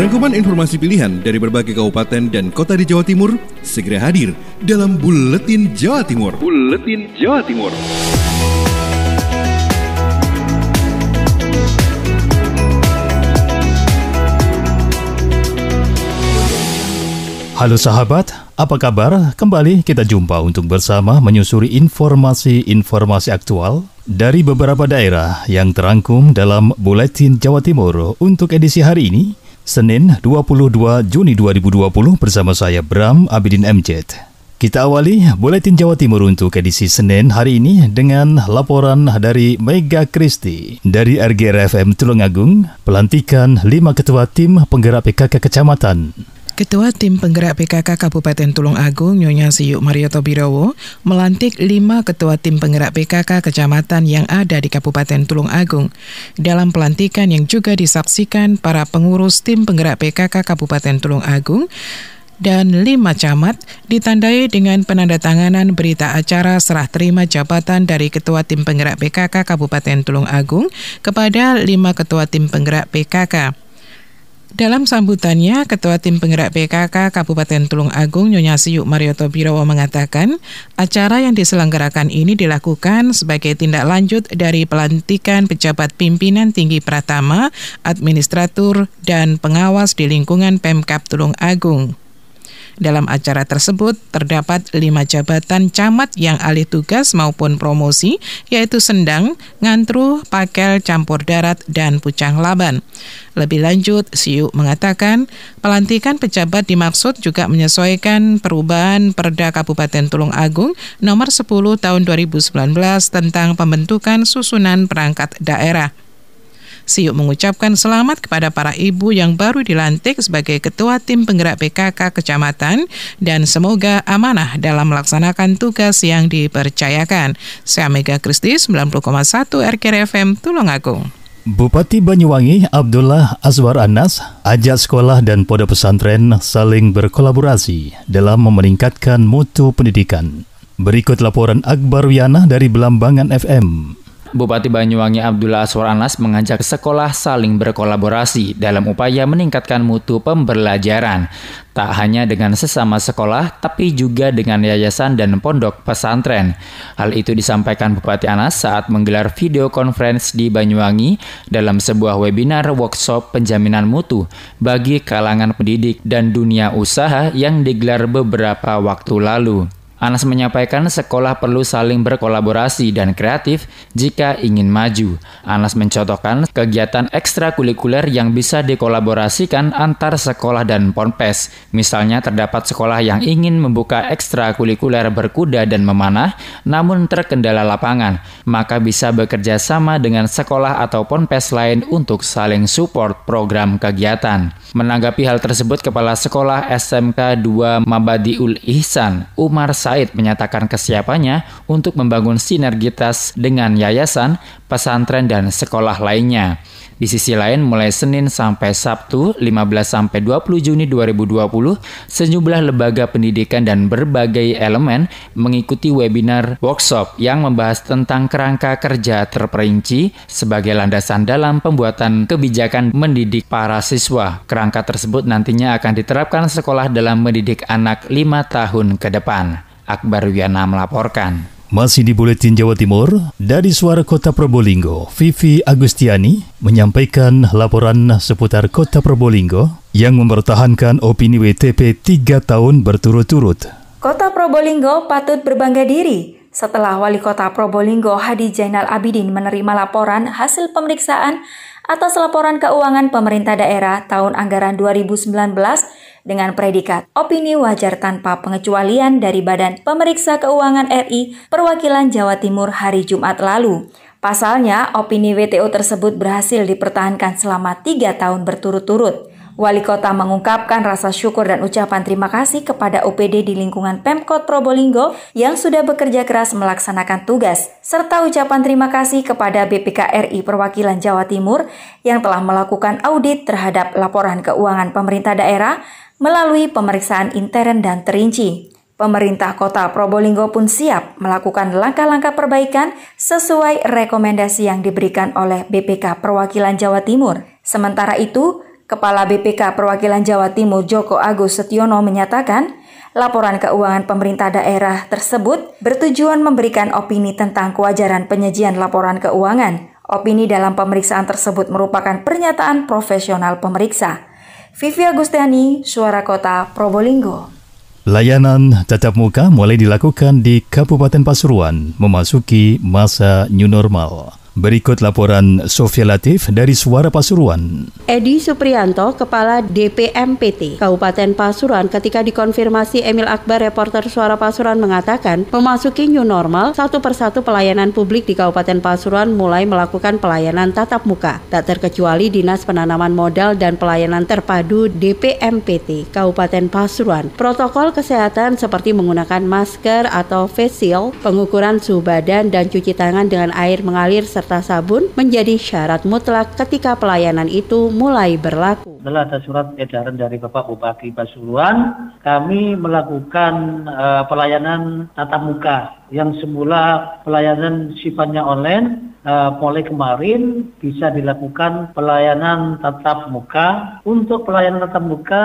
Rangkuman informasi pilihan dari berbagai kabupaten dan kota di Jawa Timur segera hadir dalam Buletin Jawa Timur. Buletin Jawa Timur. Halo sahabat, apa kabar? Kembali kita jumpa untuk bersama menyusuri informasi-informasi aktual dari beberapa daerah yang terangkum dalam Buletin Jawa Timur untuk edisi hari ini, Senin 22 Juni 2020 bersama saya Bram Abidin MJ. Kita awali Buletin Jawa Timur untuk edisi Senin hari ini dengan laporan dari Mega Kristi. Dari RGRFM Tulungagung, pelantikan 5 ketua tim penggerak PKK Kecamatan. Ketua Tim Penggerak PKK Kabupaten Tulung Agung, Nyonya Siyuk Marioto Birowo, melantik lima ketua tim penggerak PKK kecamatan yang ada di Kabupaten Tulung Agung. Dalam pelantikan yang juga disaksikan para pengurus tim penggerak PKK Kabupaten Tulung Agung, dan lima camat ditandai dengan penandatanganan berita acara serah terima jabatan dari Ketua Tim Penggerak PKK Kabupaten Tulung Agung kepada lima Ketua Tim Penggerak PKK. Dalam sambutannya, Ketua Tim Penggerak PKK Kabupaten Tulung Agung Nyonya Siuk Mario Birowo mengatakan, acara yang diselenggarakan ini dilakukan sebagai tindak lanjut dari pelantikan pejabat pimpinan tinggi Pratama, administratur, dan pengawas di lingkungan Pemkap Tulung Agung. Dalam acara tersebut terdapat lima jabatan camat yang alih tugas maupun promosi, yaitu Sendang, Ngantru, Pakel, Campur Darat, dan Pucang Laban. Lebih lanjut, Siu mengatakan pelantikan pejabat dimaksud juga menyesuaikan perubahan Perda Kabupaten Tulung Agung Nomor 10 Tahun 2019 tentang pembentukan susunan perangkat daerah. Siuk mengucapkan selamat kepada para ibu yang baru dilantik sebagai Ketua Tim Penggerak PKK Kecamatan dan semoga amanah dalam melaksanakan tugas yang dipercayakan. Saya Mega Kristi, 90,1 RKR FM Tulungagung. Bupati Banyuwangi Abdullah Azwar Anas ajak sekolah dan pondok pesantren saling berkolaborasi dalam meningkatkan mutu pendidikan. Berikut laporan Akbar Wiana dari Belambangan FM. Bupati Banyuwangi Abdullah Aswar Anas mengajak sekolah saling berkolaborasi dalam upaya meningkatkan mutu pembelajaran, tak hanya dengan sesama sekolah, tapi juga dengan yayasan dan pondok pesantren. Hal itu disampaikan Bupati Anas saat menggelar video conference di Banyuwangi dalam sebuah webinar workshop penjaminan mutu bagi kalangan pendidik dan dunia usaha yang digelar beberapa waktu lalu. Anas menyampaikan sekolah perlu saling berkolaborasi dan kreatif jika ingin maju. Anas mencontohkan kegiatan ekstrakurikuler yang bisa dikolaborasikan antar sekolah dan ponpes. Misalnya terdapat sekolah yang ingin membuka ekstrakurikuler berkuda dan memanah namun terkendala lapangan, maka bisa bekerja sama dengan sekolah atau ponpes lain untuk saling support program kegiatan. Menanggapi hal tersebut, Kepala Sekolah SMK 2 Mabadiul Ihsan, Umar Said menyatakan kesiapannya untuk membangun sinergitas dengan yayasan, pesantren, dan sekolah lainnya. Di sisi lain, mulai Senin sampai Sabtu, 15-20 Juni 2020, sejumlah lembaga pendidikan dan berbagai elemen mengikuti webinar workshop yang membahas tentang kerangka kerja terperinci sebagai landasan dalam pembuatan kebijakan mendidik para siswa. Kerangka tersebut nantinya akan diterapkan sekolah dalam mendidik anak 5 tahun ke depan. Akbar Wiana melaporkan. Masih di Buletin Jawa Timur, dari Suara Kota Probolinggo, Vivi Agustiani menyampaikan laporan seputar Kota Probolinggo yang mempertahankan opini WTP 3 tahun berturut-turut. Kota Probolinggo patut berbangga diri setelah Wali Kota Probolinggo Hadi Jainal Abidin menerima laporan hasil pemeriksaan atas laporan keuangan pemerintah daerah tahun anggaran 2019 dengan predikat opini wajar tanpa pengecualian dari Badan Pemeriksa Keuangan RI Perwakilan Jawa Timur hari Jumat lalu. Pasalnya, opini WTO tersebut berhasil dipertahankan selama tiga tahun berturut-turut. Wali kota mengungkapkan rasa syukur dan ucapan terima kasih kepada OPD di lingkungan Pemkot Probolinggo yang sudah bekerja keras melaksanakan tugas, serta ucapan terima kasih kepada BPK RI Perwakilan Jawa Timur yang telah melakukan audit terhadap laporan keuangan pemerintah daerah melalui pemeriksaan intern dan terinci. Pemerintah Kota Probolinggo pun siap melakukan langkah-langkah perbaikan sesuai rekomendasi yang diberikan oleh BPK Perwakilan Jawa Timur. Sementara itu, Kepala BPK Perwakilan Jawa Timur Joko Agus Setiono menyatakan, laporan keuangan pemerintah daerah tersebut bertujuan memberikan opini tentang kewajaran penyajian laporan keuangan. Opini dalam pemeriksaan tersebut merupakan pernyataan profesional pemeriksa. Vivi Agustiani, Suara Kota, Probolinggo. Layanan tatap muka mulai dilakukan di Kabupaten Pasuruan memasuki masa new normal. Berikut laporan Sofia Latif dari Suara Pasuruan. Edi Suprianto, Kepala DPMPT Kabupaten Pasuruan ketika dikonfirmasi Emil Akbar reporter Suara Pasuruan mengatakan memasuki new normal, satu persatu pelayanan publik di Kabupaten Pasuruan mulai melakukan pelayanan tatap muka. Tak terkecuali Dinas Penanaman Modal dan Pelayanan Terpadu DPMPT Kabupaten Pasuruan. Protokol kesehatan seperti menggunakan masker atau face shield, pengukuran suhu badan dan cuci tangan dengan air mengalir serta serta sabun menjadi syarat mutlak ketika pelayanan itu mulai berlaku setelah ada surat edaran dari Bapak Bupati Pasuruan, kami melakukan uh, pelayanan tatap muka yang semula pelayanan sifatnya online, uh, mulai kemarin bisa dilakukan pelayanan tatap muka. Untuk pelayanan tatap muka,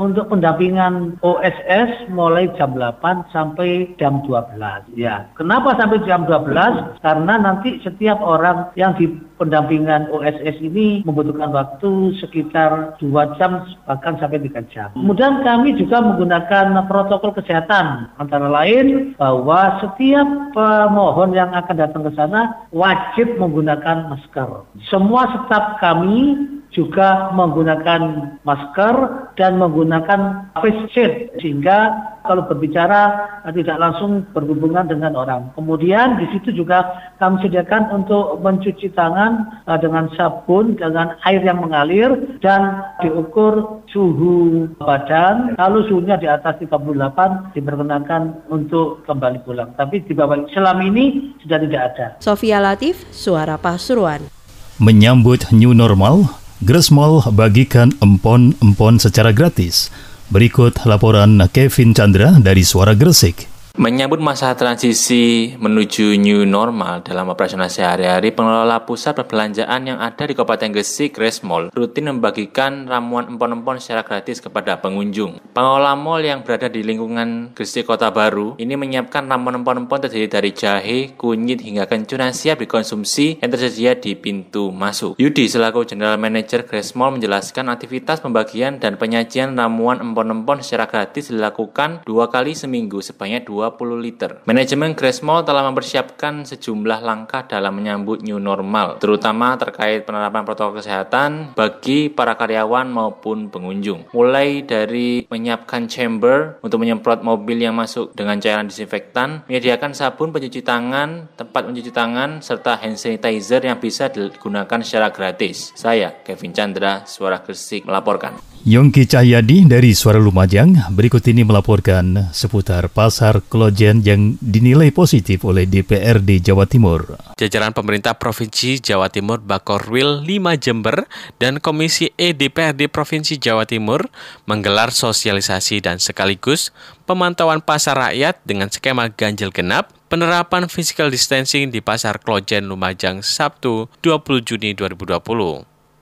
untuk pendampingan OSS mulai jam 8 sampai jam 12. Ya, kenapa sampai jam 12? Karena nanti setiap orang yang di pendampingan OSS ini membutuhkan waktu sekitar 2 jam bahkan sampai 3 jam. Hmm. Kemudian kami juga menggunakan protokol kesehatan antara lain bahwa setiap pemohon yang akan datang ke sana wajib menggunakan masker. Semua staf kami juga menggunakan masker dan menggunakan face shield sehingga kalau berbicara eh, tidak langsung berhubungan dengan orang. Kemudian di situ juga kami sediakan untuk mencuci tangan eh, dengan sabun dengan air yang mengalir dan diukur suhu badan. Kalau suhunya di atas 38 diperkenankan untuk kembali pulang. Tapi di bawah selama ini sudah tidak ada. Sofia Latif, Suara Pasuruan. Menyambut new normal, Gresmall bagikan empon-empon secara gratis. Berikut laporan Kevin Chandra dari Suara Gresik. Menyambut masa transisi menuju new normal dalam operasional sehari-hari, pengelola pusat perbelanjaan yang ada di Kabupaten Gresik, Grace rutin membagikan ramuan empon-empon secara gratis kepada pengunjung. Pengelola mall yang berada di lingkungan Gresik Kota Baru ini menyiapkan ramuan empon-empon terdiri dari jahe, kunyit, hingga kencur yang siap dikonsumsi yang tersedia di pintu masuk. Yudi selaku General Manager Grace menjelaskan aktivitas pembagian dan penyajian ramuan empon-empon secara gratis dilakukan dua kali seminggu sebanyak dua 20 liter. Manajemen Mall telah mempersiapkan sejumlah langkah dalam menyambut new normal, terutama terkait penerapan protokol kesehatan bagi para karyawan maupun pengunjung. Mulai dari menyiapkan chamber untuk menyemprot mobil yang masuk dengan cairan disinfektan, menyediakan sabun pencuci tangan, tempat mencuci tangan, serta hand sanitizer yang bisa digunakan secara gratis. Saya, Kevin Chandra, Suara Gresik, melaporkan. Yongki Cahyadi dari Suara Lumajang, berikut ini melaporkan seputar pasar Klojen yang dinilai positif oleh DPRD Jawa Timur. Jajaran pemerintah Provinsi Jawa Timur Bakorwil 5 Jember dan Komisi E DPRD Provinsi Jawa Timur menggelar sosialisasi dan sekaligus pemantauan pasar rakyat dengan skema ganjil genap penerapan physical distancing di Pasar Klojen Lumajang Sabtu 20 Juni 2020.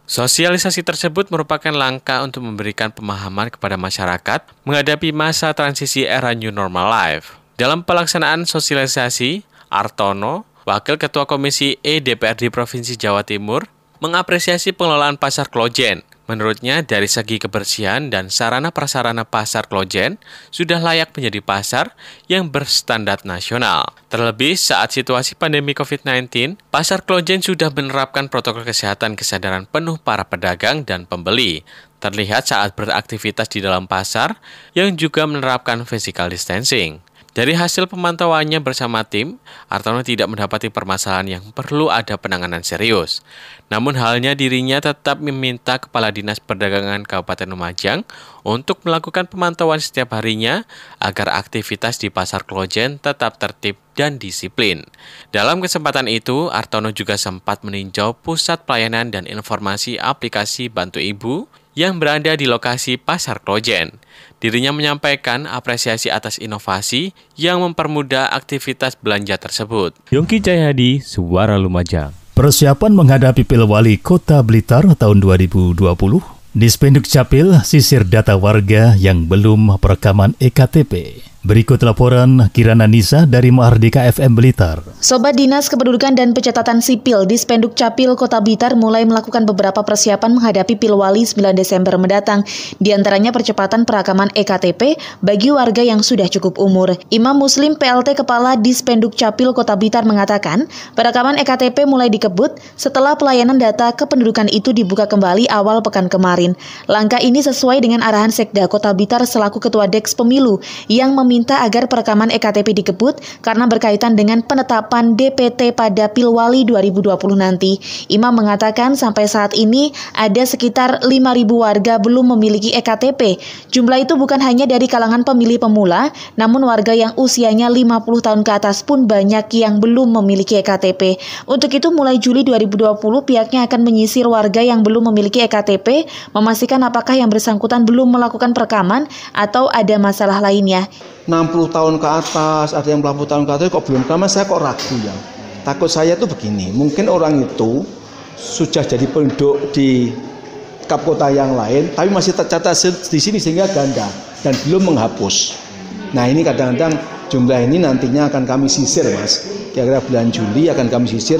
Sosialisasi tersebut merupakan langkah untuk memberikan pemahaman kepada masyarakat menghadapi masa transisi era new normal life. Dalam pelaksanaan sosialisasi, Artono, Wakil Ketua Komisi E DPRD Provinsi Jawa Timur, mengapresiasi pengelolaan pasar Klojen. Menurutnya, dari segi kebersihan dan sarana-prasarana pasar Klojen, sudah layak menjadi pasar yang berstandar nasional. Terlebih saat situasi pandemi COVID-19, pasar Klojen sudah menerapkan protokol kesehatan kesadaran penuh para pedagang dan pembeli, terlihat saat beraktivitas di dalam pasar yang juga menerapkan physical distancing. Dari hasil pemantauannya bersama tim, Artono tidak mendapati permasalahan yang perlu ada penanganan serius. Namun halnya dirinya tetap meminta Kepala Dinas Perdagangan Kabupaten Lumajang untuk melakukan pemantauan setiap harinya agar aktivitas di Pasar Klojen tetap tertib dan disiplin. Dalam kesempatan itu, Artono juga sempat meninjau Pusat Pelayanan dan Informasi Aplikasi Bantu Ibu yang berada di lokasi Pasar Klojen. Dirinya menyampaikan apresiasi atas inovasi yang mempermudah aktivitas belanja tersebut. Yongki Cahyadi, Suara Lumajang. Persiapan menghadapi Pilwali Kota Blitar tahun 2020 di Spenduk Capil sisir data warga yang belum perekaman EKTP. Berikut laporan Kirana Nisa dari Mahardika FM Blitar. Sobat Dinas Kependudukan dan Pencatatan Sipil di Spenduk Capil Kota Blitar mulai melakukan beberapa persiapan menghadapi Pilwali 9 Desember mendatang, di antaranya percepatan perakaman EKTP bagi warga yang sudah cukup umur. Imam Muslim PLT Kepala di Spenduk Capil Kota Blitar mengatakan, perakaman EKTP mulai dikebut setelah pelayanan data kependudukan itu dibuka kembali awal pekan kemarin. Langkah ini sesuai dengan arahan Sekda Kota Blitar selaku Ketua Deks Pemilu yang mem meminta agar perekaman EKTP dikebut karena berkaitan dengan penetapan DPT pada Pilwali 2020 nanti. Imam mengatakan sampai saat ini ada sekitar 5.000 warga belum memiliki EKTP. Jumlah itu bukan hanya dari kalangan pemilih pemula, namun warga yang usianya 50 tahun ke atas pun banyak yang belum memiliki EKTP. Untuk itu mulai Juli 2020 pihaknya akan menyisir warga yang belum memiliki EKTP, memastikan apakah yang bersangkutan belum melakukan perekaman atau ada masalah lainnya. 60 tahun ke atas, ada yang 40 tahun ke atas kok belum kelamaan saya kok ragu ya. Takut saya tuh begini, mungkin orang itu sudah jadi penduduk di kap kota yang lain tapi masih tercatat di sini sehingga ganda dan belum menghapus. Nah, ini kadang-kadang jumlah ini nantinya akan kami sisir, Mas. Kira-kira bulan Juli akan kami sisir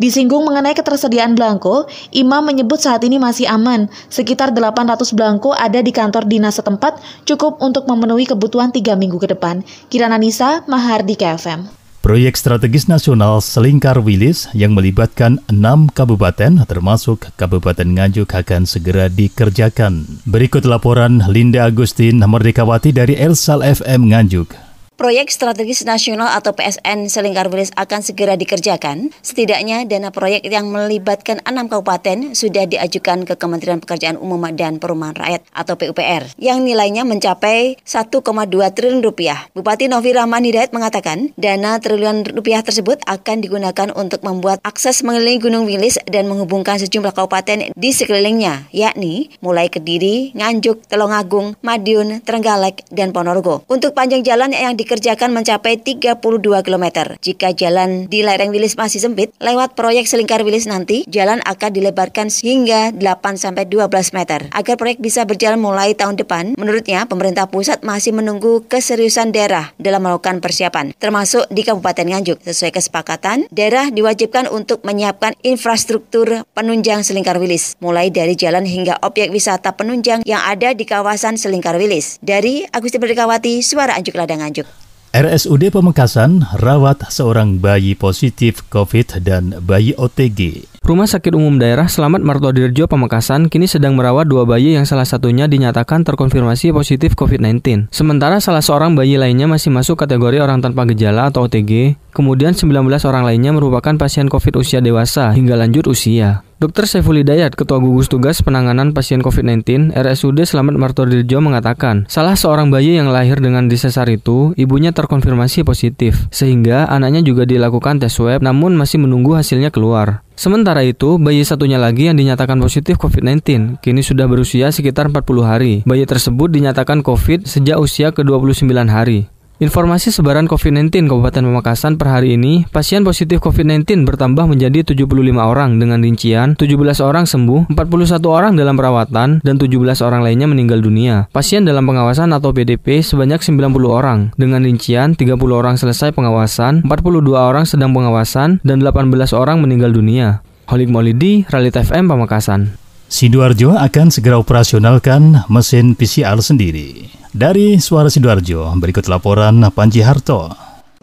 Disinggung mengenai ketersediaan belangko, Imam menyebut saat ini masih aman. Sekitar 800 belangko ada di kantor dinas setempat, cukup untuk memenuhi kebutuhan tiga minggu ke depan. Kirana Nisa, Mahardi KFM. Proyek strategis nasional Selingkar Wilis yang melibatkan enam kabupaten termasuk Kabupaten Nganjuk akan segera dikerjakan. Berikut laporan Linda Agustin Merdekawati dari Elsal FM Nganjuk. Proyek Strategis Nasional atau PSN Selingkar Wilis akan segera dikerjakan. Setidaknya dana proyek yang melibatkan enam kabupaten sudah diajukan ke Kementerian Pekerjaan Umum dan Perumahan Rakyat atau PUPR yang nilainya mencapai 1,2 triliun rupiah. Bupati Novi Rahman Hidayat mengatakan dana triliun rupiah tersebut akan digunakan untuk membuat akses mengelilingi Gunung Wilis dan menghubungkan sejumlah kabupaten di sekelilingnya, yakni mulai Kediri, Nganjuk, Telungagung, Madiun, Trenggalek, dan Ponorogo. Untuk panjang jalan yang di dikerjakan mencapai 32 km. Jika jalan di lereng Wilis masih sempit, lewat proyek Selingkar Wilis nanti, jalan akan dilebarkan hingga 8-12 meter. Agar proyek bisa berjalan mulai tahun depan, menurutnya pemerintah pusat masih menunggu keseriusan daerah dalam melakukan persiapan, termasuk di Kabupaten Nganjuk. Sesuai kesepakatan, daerah diwajibkan untuk menyiapkan infrastruktur penunjang Selingkar Wilis, mulai dari jalan hingga objek wisata penunjang yang ada di kawasan Selingkar Wilis. Dari Agusti Berdekawati, Suara Anjuk Ladang Anjuk. RSUD Pemekasan rawat seorang bayi positif COVID dan bayi OTG. Rumah Sakit Umum Daerah Selamat Martodirjo Pemekasan kini sedang merawat dua bayi yang salah satunya dinyatakan terkonfirmasi positif COVID-19. Sementara salah seorang bayi lainnya masih masuk kategori orang tanpa gejala atau OTG, kemudian 19 orang lainnya merupakan pasien COVID usia dewasa hingga lanjut usia. Dr. Saiful Hidayat, Ketua Gugus Tugas Penanganan Pasien COVID-19 RSUD Selamat Martodirjo mengatakan, salah seorang bayi yang lahir dengan disesar itu, ibunya terkonfirmasi positif, sehingga anaknya juga dilakukan tes swab namun masih menunggu hasilnya keluar. Sementara itu, bayi satunya lagi yang dinyatakan positif COVID-19 kini sudah berusia sekitar 40 hari. Bayi tersebut dinyatakan COVID sejak usia ke-29 hari. Informasi sebaran COVID-19 Kabupaten Pamekasan per hari ini, pasien positif COVID-19 bertambah menjadi 75 orang dengan rincian 17 orang sembuh, 41 orang dalam perawatan, dan 17 orang lainnya meninggal dunia. Pasien dalam pengawasan atau PDP sebanyak 90 orang dengan rincian 30 orang selesai pengawasan, 42 orang sedang pengawasan, dan 18 orang meninggal dunia. Holik Molidi, Ralit FM Pemakasan. Sidoarjo akan segera operasionalkan mesin PCR sendiri. Dari Suara Sidoarjo, berikut laporan Panji Harto.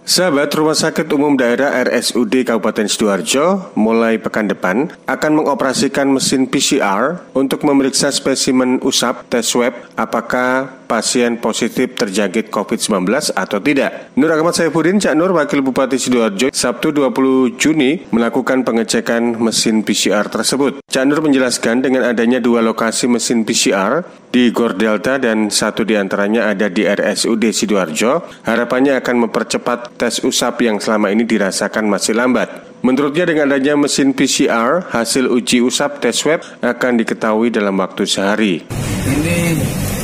Sahabat Rumah Sakit Umum Daerah RSUD Kabupaten Sidoarjo mulai pekan depan akan mengoperasikan mesin PCR untuk memeriksa spesimen usap tes swab apakah pasien positif terjangkit COVID-19 atau tidak. Nur Ahmad Saifuddin Cak Nur, Wakil Bupati Sidoarjo, Sabtu 20 Juni melakukan pengecekan mesin PCR tersebut. Cak Nur menjelaskan dengan adanya dua lokasi mesin PCR di Gor Delta dan satu di antaranya ada di RSUD Sidoarjo, harapannya akan mempercepat tes usap yang selama ini dirasakan masih lambat. Menurutnya dengan adanya mesin PCR, hasil uji usap tes web akan diketahui dalam waktu sehari. Ini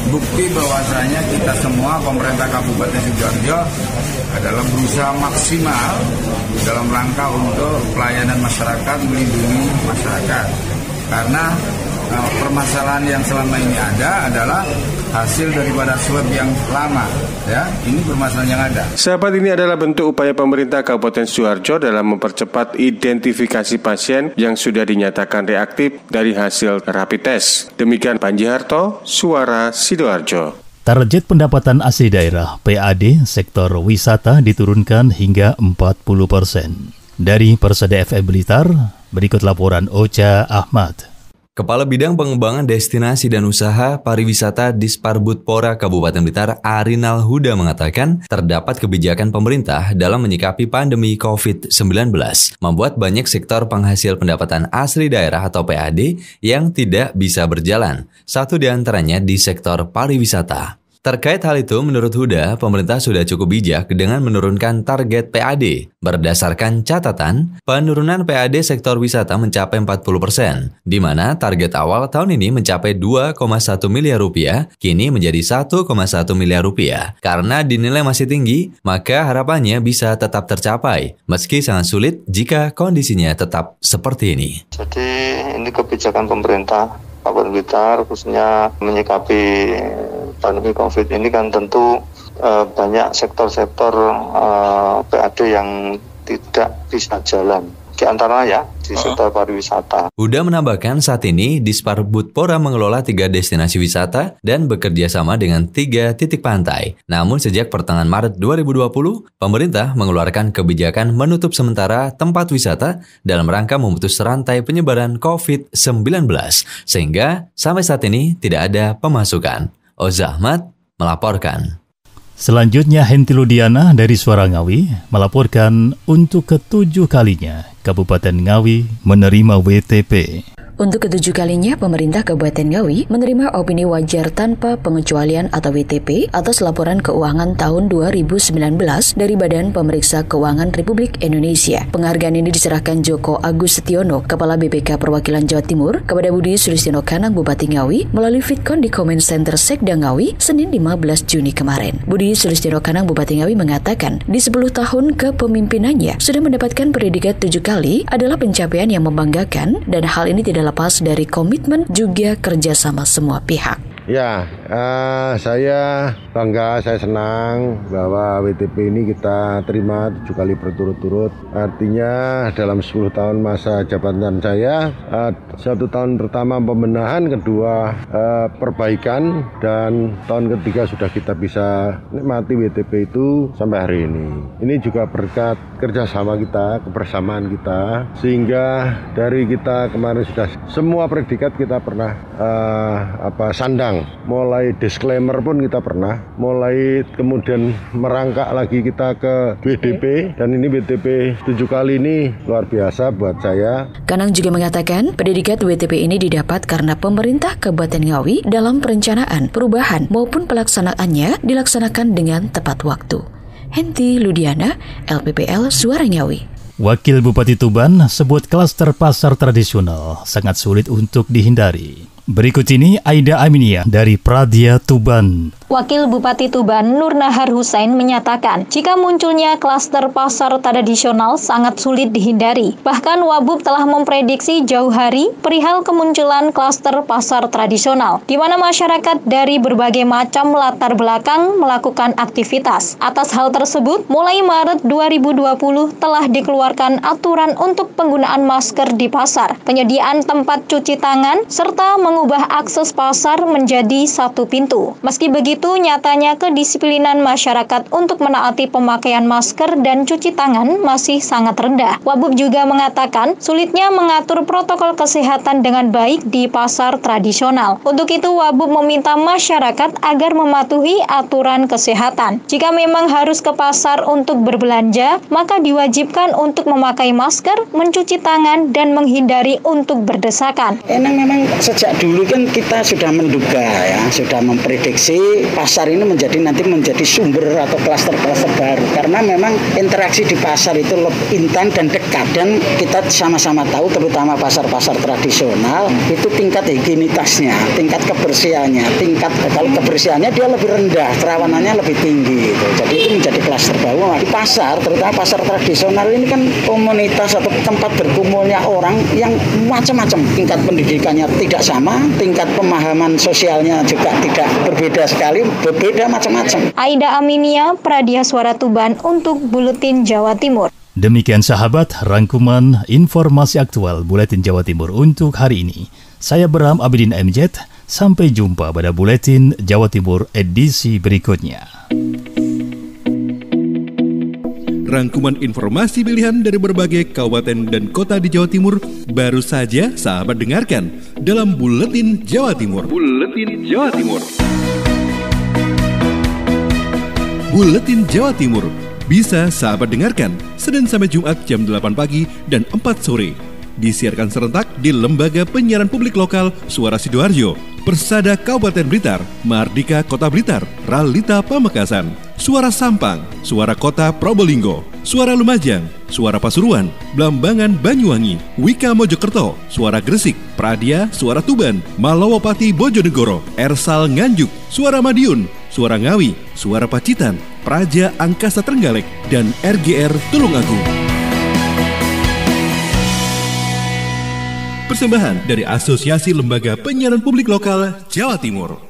bukti bahwasanya kita semua pemerintah Kabupaten Sidoarjo adalah berusaha maksimal dalam rangka untuk pelayanan masyarakat, melindungi masyarakat. Karena Nah, permasalahan yang selama ini ada adalah hasil daripada swab yang lama ya ini permasalahan yang ada. Sahabat ini adalah bentuk upaya pemerintah Kabupaten Sidoarjo dalam mempercepat identifikasi pasien yang sudah dinyatakan reaktif dari hasil rapid test. Demikian Panji Harto, Suara Sidoarjo. Target pendapatan asli daerah PAD sektor wisata diturunkan hingga 40 persen. Dari Persada FM Blitar, berikut laporan Ocha Ahmad. Kepala Bidang Pengembangan Destinasi dan Usaha Pariwisata di Kabupaten Blitar Arinal Huda mengatakan terdapat kebijakan pemerintah dalam menyikapi pandemi COVID-19 membuat banyak sektor penghasil pendapatan asli daerah atau PAD yang tidak bisa berjalan. Satu di antaranya di sektor pariwisata. Terkait hal itu, menurut Huda, pemerintah sudah cukup bijak dengan menurunkan target PAD. Berdasarkan catatan, penurunan PAD sektor wisata mencapai 40%, di mana target awal tahun ini mencapai 2,1 miliar rupiah, kini menjadi 1,1 miliar rupiah. Karena dinilai masih tinggi, maka harapannya bisa tetap tercapai, meski sangat sulit jika kondisinya tetap seperti ini. Jadi ini kebijakan pemerintah Kabupaten Blitar khususnya menyikapi pandemi COVID ini kan tentu uh, banyak sektor-sektor uh, eh, PAD yang tidak bisa jalan. Di antara ya di sektor pariwisata. Huda menambahkan saat ini Disparbud Pora mengelola tiga destinasi wisata dan bekerja sama dengan tiga titik pantai. Namun sejak pertengahan Maret 2020, pemerintah mengeluarkan kebijakan menutup sementara tempat wisata dalam rangka memutus rantai penyebaran COVID-19 sehingga sampai saat ini tidak ada pemasukan. Oza Ahmad melaporkan. Selanjutnya Henti Ludiana dari Suara Ngawi melaporkan untuk ketujuh kalinya Kabupaten Ngawi menerima WTP. Untuk ketujuh kalinya, pemerintah Kabupaten Ngawi menerima opini wajar tanpa pengecualian atau WTP atas laporan keuangan tahun 2019 dari Badan Pemeriksa Keuangan Republik Indonesia. Penghargaan ini diserahkan Joko Agus Setiono, Kepala BPK Perwakilan Jawa Timur, kepada Budi Sulistino Kanang Bupati Ngawi melalui Fitcon di Comment Center Sekda Ngawi, Senin 15 Juni kemarin. Budi Sulistino Kanang Bupati Ngawi mengatakan, di 10 tahun kepemimpinannya sudah mendapatkan predikat tujuh kali adalah pencapaian yang membanggakan dan hal ini tidak lepas dari komitmen juga kerjasama semua pihak. Ya, uh, saya bangga, saya senang bahwa WTP ini kita terima tujuh kali berturut-turut. Artinya dalam 10 tahun masa jabatan saya, uh, satu tahun pertama pembenahan, kedua uh, perbaikan, dan tahun ketiga sudah kita bisa nikmati WTP itu sampai hari ini. Ini juga berkat kerjasama kita, kebersamaan kita, sehingga dari kita kemarin sudah semua predikat kita pernah uh, apa sandang Mulai disclaimer pun kita pernah, mulai kemudian merangkak lagi kita ke BDP dan ini BTP tujuh kali ini luar biasa buat saya. Kanang juga mengatakan predikat WTP ini didapat karena pemerintah Kabupaten Ngawi dalam perencanaan, perubahan maupun pelaksanaannya dilaksanakan dengan tepat waktu. Henti Ludiana, LPPL Suara Ngawi. Wakil Bupati Tuban sebut klaster pasar tradisional sangat sulit untuk dihindari. Berikut ini Aida Aminia dari Pradia Tuban. Wakil Bupati Tuban Nur Nahar Husain menyatakan, jika munculnya klaster pasar tradisional sangat sulit dihindari. Bahkan Wabub telah memprediksi jauh hari perihal kemunculan klaster pasar tradisional, di mana masyarakat dari berbagai macam latar belakang melakukan aktivitas. Atas hal tersebut, mulai Maret 2020 telah dikeluarkan aturan untuk penggunaan masker di pasar, penyediaan tempat cuci tangan, serta mengubah akses pasar menjadi satu pintu. Meski begitu, itu, nyatanya kedisiplinan masyarakat untuk menaati pemakaian masker dan cuci tangan masih sangat rendah. Wabub juga mengatakan sulitnya mengatur protokol kesehatan dengan baik di pasar tradisional. Untuk itu, Wabub meminta masyarakat agar mematuhi aturan kesehatan. Jika memang harus ke pasar untuk berbelanja, maka diwajibkan untuk memakai masker, mencuci tangan, dan menghindari untuk berdesakan. Enak memang sejak dulu kan kita sudah menduga ya, sudah memprediksi pasar ini menjadi nanti menjadi sumber atau klaster-klaster baru karena memang interaksi di pasar itu lebih intan dan dekat dan kita sama-sama tahu terutama pasar-pasar tradisional itu tingkat higienitasnya, tingkat kebersihannya, tingkat kalau kebersihannya dia lebih rendah, kerawanannya lebih tinggi gitu. Jadi itu menjadi klaster baru di pasar terutama pasar tradisional ini kan komunitas atau tempat berkumpulnya orang yang macam-macam tingkat pendidikannya tidak sama, tingkat pemahaman sosialnya juga tidak berbeda sekali hari berbeda macam-macam. Aida Aminia, Pradia Suara Tuban untuk Buletin Jawa Timur. Demikian sahabat rangkuman informasi aktual Buletin Jawa Timur untuk hari ini. Saya Bram Abidin MZ, sampai jumpa pada Buletin Jawa Timur edisi berikutnya. Rangkuman informasi pilihan dari berbagai kabupaten dan kota di Jawa Timur baru saja sahabat dengarkan dalam Buletin Jawa Timur. Buletin Jawa Timur. Buletin Jawa Timur. Bisa sahabat dengarkan Senin sampai Jumat jam 8 pagi dan 4 sore. Disiarkan serentak di Lembaga Penyiaran Publik Lokal Suara Sidoarjo, Persada Kabupaten Blitar, Mardika Kota Blitar, Ralita Pamekasan, Suara Sampang, Suara Kota Probolinggo, Suara Lumajang, Suara Pasuruan, Blambangan Banyuwangi, Wika Mojokerto, Suara Gresik, Pradia, Suara Tuban, Malawapati Bojonegoro, Ersal Nganjuk, Suara Madiun, Suara Ngawi, Suara Pacitan, Praja Angkasa Trenggalek, dan RGR Tulungagung. Persembahan dari Asosiasi Lembaga Penyiaran Publik Lokal Jawa Timur.